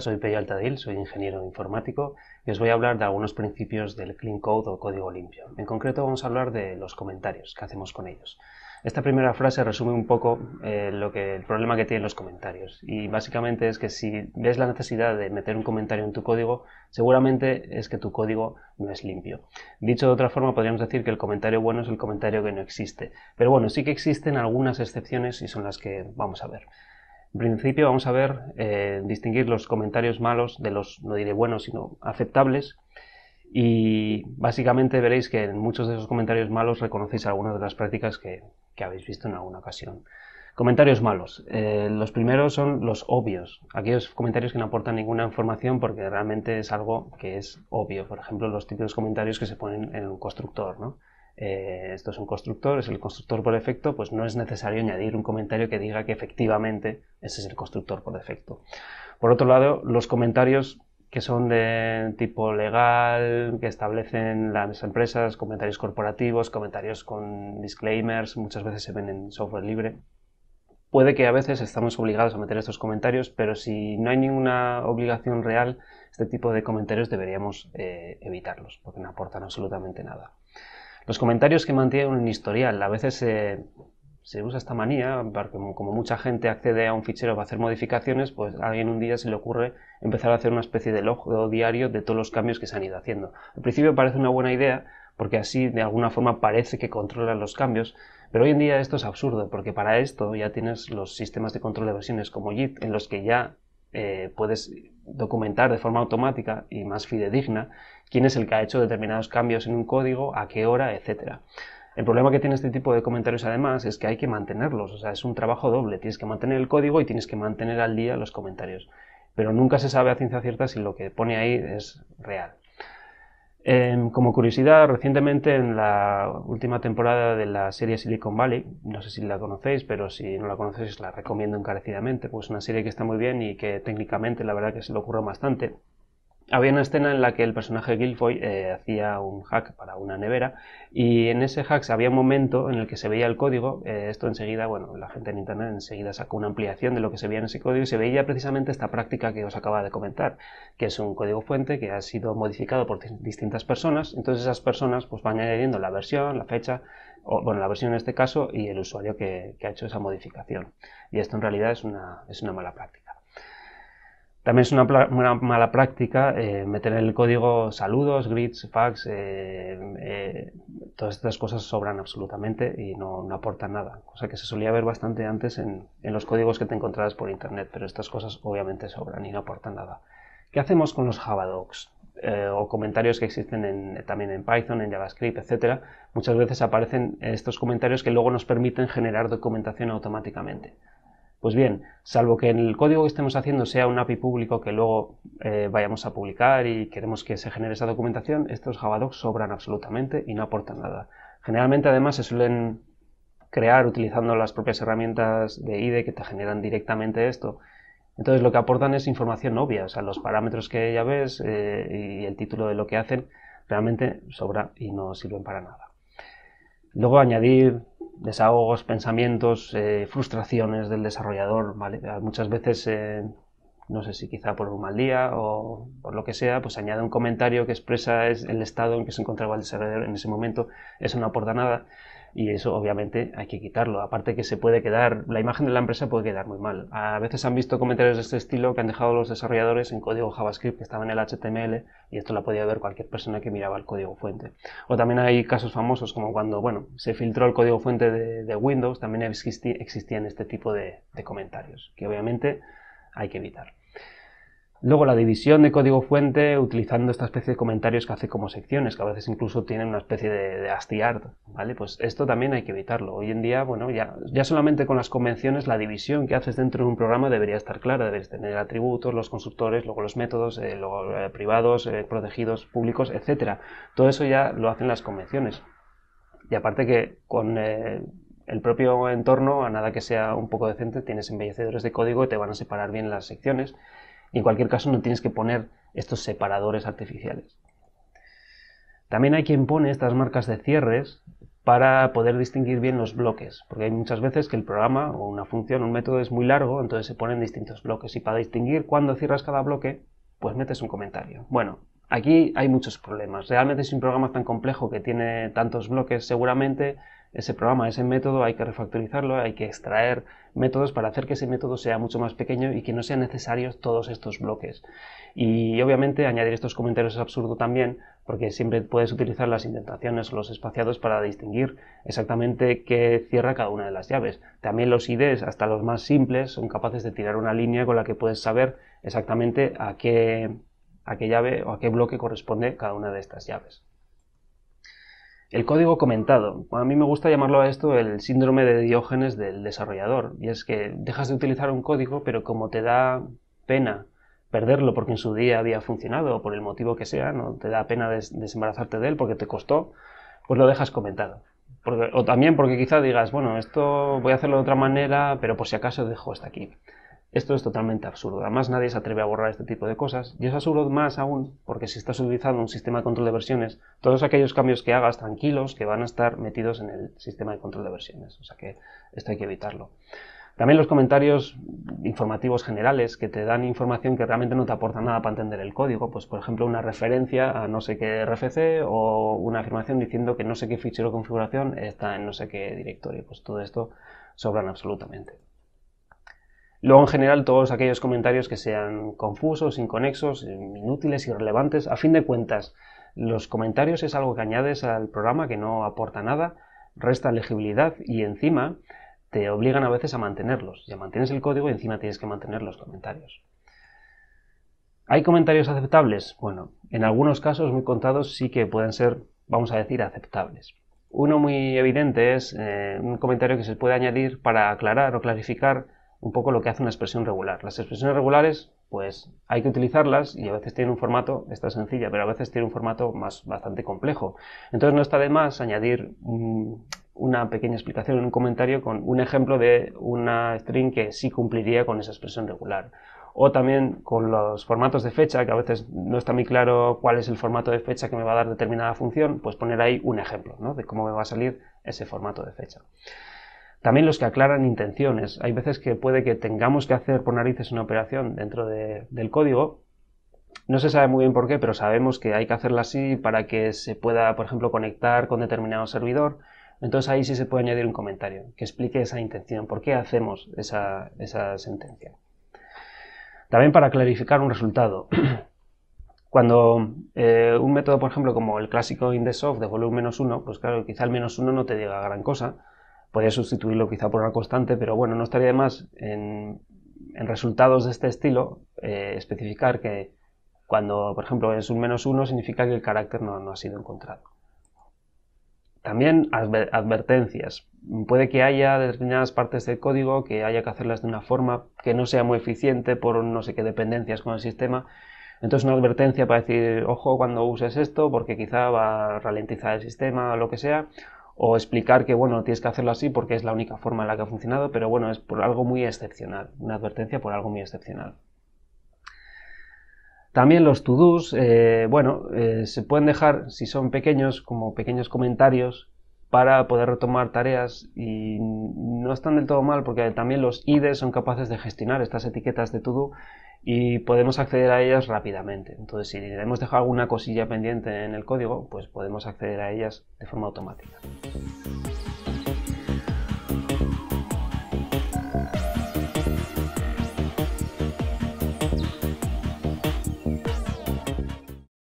soy Peyo Altadil, soy ingeniero informático y os voy a hablar de algunos principios del Clean Code o código limpio. En concreto vamos a hablar de los comentarios, que hacemos con ellos. Esta primera frase resume un poco eh, lo que, el problema que tienen los comentarios y básicamente es que si ves la necesidad de meter un comentario en tu código, seguramente es que tu código no es limpio. Dicho de otra forma, podríamos decir que el comentario bueno es el comentario que no existe. Pero bueno, sí que existen algunas excepciones y son las que vamos a ver. En principio vamos a ver, eh, distinguir los comentarios malos de los, no diré buenos, sino aceptables. Y básicamente veréis que en muchos de esos comentarios malos reconocéis algunas de las prácticas que, habéis visto en alguna ocasión. Comentarios malos. Eh, los primeros son los obvios, aquellos comentarios que no aportan ninguna información porque realmente es algo que es obvio. Por ejemplo, los típicos comentarios que se ponen en un constructor, ¿no? Eh, esto es un constructor, es el constructor por defecto, pues no es necesario añadir un comentario que diga que efectivamente ese es el constructor por defecto. Por otro lado, los comentarios que son de tipo legal, que establecen las empresas, comentarios corporativos, comentarios con disclaimers, muchas veces se ven en software libre. Puede que a veces estamos obligados a meter estos comentarios, pero si no hay ninguna obligación real, este tipo de comentarios deberíamos eh, evitarlos, porque no aportan absolutamente nada. Los comentarios que mantienen un historial, a veces se usa esta manía, porque como mucha gente accede a un fichero para hacer modificaciones, pues a alguien un día se le ocurre empezar a hacer una especie de log diario de todos los cambios que se han ido haciendo. Al principio parece una buena idea, porque así de alguna forma parece que controlan los cambios, pero hoy en día esto es absurdo, porque para esto ya tienes los sistemas de control de versiones como JIT, en los que ya eh, puedes documentar de forma automática y más fidedigna quién es el que ha hecho determinados cambios en un código, a qué hora, etc. El problema que tiene este tipo de comentarios además es que hay que mantenerlos, o sea, es un trabajo doble, tienes que mantener el código y tienes que mantener al día los comentarios, pero nunca se sabe a ciencia cierta si lo que pone ahí es real. Em, como curiosidad, recientemente en la última temporada de la serie Silicon Valley, no sé si la conocéis, pero si no la conocéis la recomiendo encarecidamente, pues una serie que está muy bien y que técnicamente la verdad que se le ocurre bastante había una escena en la que el personaje Guilfoy eh, hacía un hack para una nevera y en ese hack había un momento en el que se veía el código. Eh, esto enseguida, bueno, la gente en internet enseguida sacó una ampliación de lo que se veía en ese código y se veía precisamente esta práctica que os acaba de comentar, que es un código fuente que ha sido modificado por distintas personas. Entonces esas personas pues van añadiendo la versión, la fecha, o, bueno, la versión en este caso y el usuario que, que, ha hecho esa modificación. Y esto en realidad es una, es una mala práctica. También es una, mala práctica eh, meter en el código saludos, grids, fax, eh, eh, todas estas cosas sobran absolutamente y no, aportan nada, cosa que se solía ver bastante antes en, los códigos que te encontrabas por internet, pero estas cosas obviamente sobran y no aportan nada. ¿Qué hacemos con los Javadocs? o comentarios que existen también en Python, en JavaScript, etcétera, muchas veces aparecen estos comentarios que luego nos permiten generar documentación automáticamente. Pues bien, salvo que el código que estemos haciendo sea un API público que luego eh, vayamos a publicar y queremos que se genere esa documentación, estos Javadocs sobran absolutamente y no aportan nada. Generalmente además se suelen crear utilizando las propias herramientas de IDE que te generan directamente esto. Entonces lo que aportan es información obvia, o sea, los parámetros que ya ves eh, y el título de lo que hacen realmente sobra y no sirven para nada. Luego añadir desahogos, pensamientos, eh, frustraciones del desarrollador, Muchas veces, eh, no sé si quizá por un mal día o por lo que sea, pues añade un comentario que expresa el estado en que se encontraba el desarrollador en ese momento, eso no aporta nada y eso obviamente hay que quitarlo. Aparte que se puede quedar, la imagen de la empresa puede quedar muy mal. A veces han visto comentarios de este estilo que han dejado los desarrolladores en código JavaScript que estaba en el HTML y esto lo podía ver cualquier persona que miraba el código fuente. O también hay casos famosos como cuando, bueno, se filtró el código fuente de, Windows, también existían este tipo de, de comentarios que obviamente hay que evitar. Luego la división de código fuente utilizando esta especie de comentarios que hace como secciones, que a veces incluso tienen una especie de, de ¿vale? Pues esto también hay que evitarlo. Hoy en día, bueno, ya, ya solamente con las convenciones, la división que haces dentro de un programa debería estar clara, deberías tener atributos, los constructores, luego los métodos, eh, eh, privados, eh, protegidos, públicos, etcétera. Todo eso ya lo hacen las convenciones. Y aparte que con el propio entorno, a nada que sea un poco decente, tienes embellecedores de código y te van a separar bien las secciones en cualquier caso no tienes que poner estos separadores artificiales. También hay quien pone estas marcas de cierres para poder distinguir bien los bloques, porque hay muchas veces que el programa o una función, o un método es muy largo, entonces se ponen distintos bloques y para distinguir cuándo cierras cada bloque, pues metes un comentario. Bueno, aquí hay muchos problemas. Realmente es un programa tan complejo que tiene tantos bloques, seguramente ese programa, ese método, hay que refactorizarlo, hay que extraer métodos para hacer que ese método sea mucho más pequeño y que no sean necesarios todos estos bloques. Y obviamente añadir estos comentarios es absurdo también, porque siempre puedes utilizar las indentaciones o los espaciados para distinguir exactamente qué cierra cada una de las llaves. También los IDs, hasta los más simples, son capaces de tirar una línea con la que puedes saber exactamente a qué, a qué llave o a qué bloque corresponde cada una de estas llaves. El código comentado. A mí me gusta llamarlo a esto el síndrome de Diógenes del desarrollador. Y es que dejas de utilizar un código, pero como te da pena perderlo porque en su día había funcionado o por el motivo que sea, no te da pena desembarazarte de él porque te costó, pues lo dejas comentado. o también porque quizá digas, bueno, esto voy a hacerlo de otra manera, pero por si acaso dejo esto aquí. Esto es totalmente absurdo. Además, nadie se atreve a borrar este tipo de cosas. Y es absurdo más aún porque si estás utilizando un sistema de control de versiones, todos aquellos cambios que hagas tranquilos que van a estar metidos en el sistema de control de versiones. O sea que esto hay que evitarlo. También los comentarios informativos generales que te dan información que realmente no te aporta nada para entender el código, pues por ejemplo una referencia a no sé qué RFC o una afirmación diciendo que no sé qué fichero de configuración está en no sé qué directorio, pues todo esto sobran absolutamente. Luego, en general, todos aquellos comentarios que sean confusos, inconexos, inútiles, irrelevantes. A fin de cuentas, los comentarios es algo que añades al programa que no aporta nada, resta legibilidad y encima te obligan a veces a mantenerlos. Ya mantienes el código y encima tienes que mantener los comentarios. ¿Hay comentarios aceptables? Bueno, en algunos casos muy contados sí que pueden ser, vamos a decir, aceptables. Uno muy evidente es eh, un comentario que se puede añadir para aclarar o clarificar un poco lo que hace una expresión regular. Las expresiones regulares, pues hay que utilizarlas y a veces tienen un formato, esta sencilla, pero a veces tiene un formato más bastante complejo. Entonces no está de más añadir una pequeña explicación en un comentario con un ejemplo de una string que sí cumpliría con esa expresión regular. O también con los formatos de fecha, que a veces no está muy claro cuál es el formato de fecha que me va a dar determinada función, pues poner ahí un ejemplo de cómo me va a salir ese formato de fecha. También los que aclaran intenciones. Hay veces que puede que tengamos que hacer por narices una operación dentro del código. No se sabe muy bien por qué, pero sabemos que hay que hacerla así para que se pueda, por ejemplo, conectar con determinado servidor. Entonces ahí sí se puede añadir un comentario que explique esa intención, por qué hacemos esa, sentencia. También para clarificar un resultado. Cuando eh, un método, por ejemplo, como el clásico indesoft devuelve un menos uno, pues claro, quizá el menos uno no te diga gran cosa, podría sustituirlo quizá por una constante, pero bueno, no estaría de más en, resultados de este estilo eh, especificar que cuando, por ejemplo, es un menos uno significa que el carácter no, ha sido encontrado. También advertencias. Puede que haya determinadas partes del código que haya que hacerlas de una forma que no sea muy eficiente por no sé qué dependencias con el sistema. Entonces una advertencia para decir, ojo cuando uses esto porque quizá va a ralentizar el sistema o lo que sea o explicar que, bueno, tienes que hacerlo así porque es la única forma en la que ha funcionado, pero bueno, es por algo muy excepcional, una advertencia por algo muy excepcional. También los to-dos, eh, bueno, eh, se pueden dejar, si son pequeños, como pequeños comentarios para poder retomar tareas y no están del todo mal porque también los ides son capaces de gestionar estas etiquetas de to-do y podemos acceder a ellas rápidamente. Entonces, si hemos dejado alguna cosilla pendiente en el código, pues podemos acceder a ellas de forma automática.